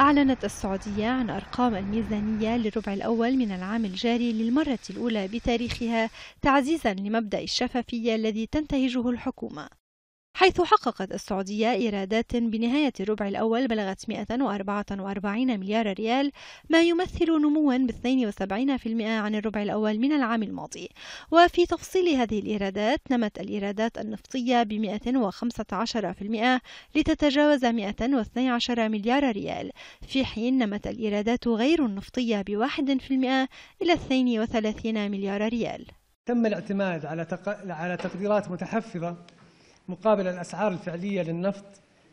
أعلنت السعودية عن أرقام الميزانية للربع الأول من العام الجاري للمرة الأولى بتاريخها تعزيزا لمبدأ الشفافية الذي تنتهجه الحكومة حيث حققت السعودية إيرادات بنهاية الربع الأول بلغت 144 مليار ريال ما يمثل نموا ب 72% عن الربع الأول من العام الماضي وفي تفصيل هذه الإيرادات نمت الإيرادات النفطية ب 115% لتتجاوز 112 مليار ريال في حين نمت الإيرادات غير النفطية ب 1% إلى 32 مليار ريال تم الاعتماد على تق... على تقديرات متحفظة مقابل الأسعار الفعلية للنفط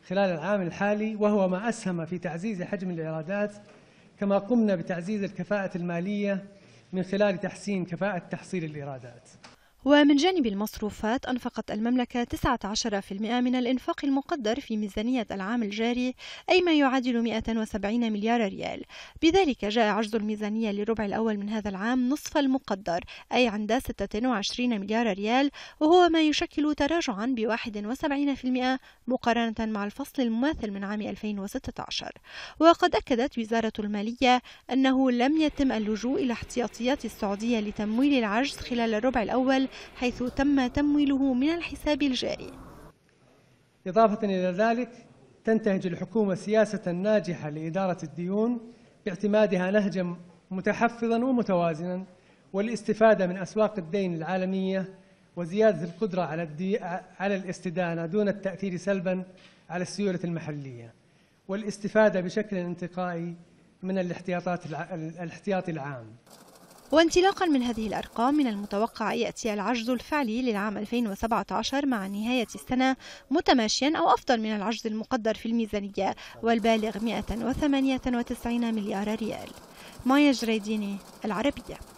خلال العام الحالي وهو ما أسهم في تعزيز حجم الإيرادات كما قمنا بتعزيز الكفاءة المالية من خلال تحسين كفاءة تحصيل الإيرادات ومن جانب المصروفات أنفقت المملكة 19% من الإنفاق المقدر في ميزانية العام الجاري أي ما يعادل 170 مليار ريال بذلك جاء عجز الميزانية للربع الأول من هذا العام نصف المقدر أي عند 26 مليار ريال وهو ما يشكل تراجعا ب 71% مقارنة مع الفصل المماثل من عام 2016 وقد أكدت وزارة المالية أنه لم يتم اللجوء إلى احتياطيات السعودية لتمويل العجز خلال الربع الأول حيث تم تمويله من الحساب الجاري إضافة إلى ذلك تنتهج الحكومة سياسة ناجحة لإدارة الديون باعتمادها نهجا متحفظا ومتوازنا والاستفادة من أسواق الدين العالمية وزيادة القدرة على الدي... على الاستدانة دون التأثير سلبا على السيولة المحلية والاستفادة بشكل انتقائي من الاحتياطات الاحتياطي العام وانطلاقا من هذه الأرقام من المتوقع يأتي العجز الفعلي للعام 2017 مع نهاية السنة متماشيا أو أفضل من العجز المقدر في الميزانية والبالغ 198 مليار ريال مايا جريديني العربية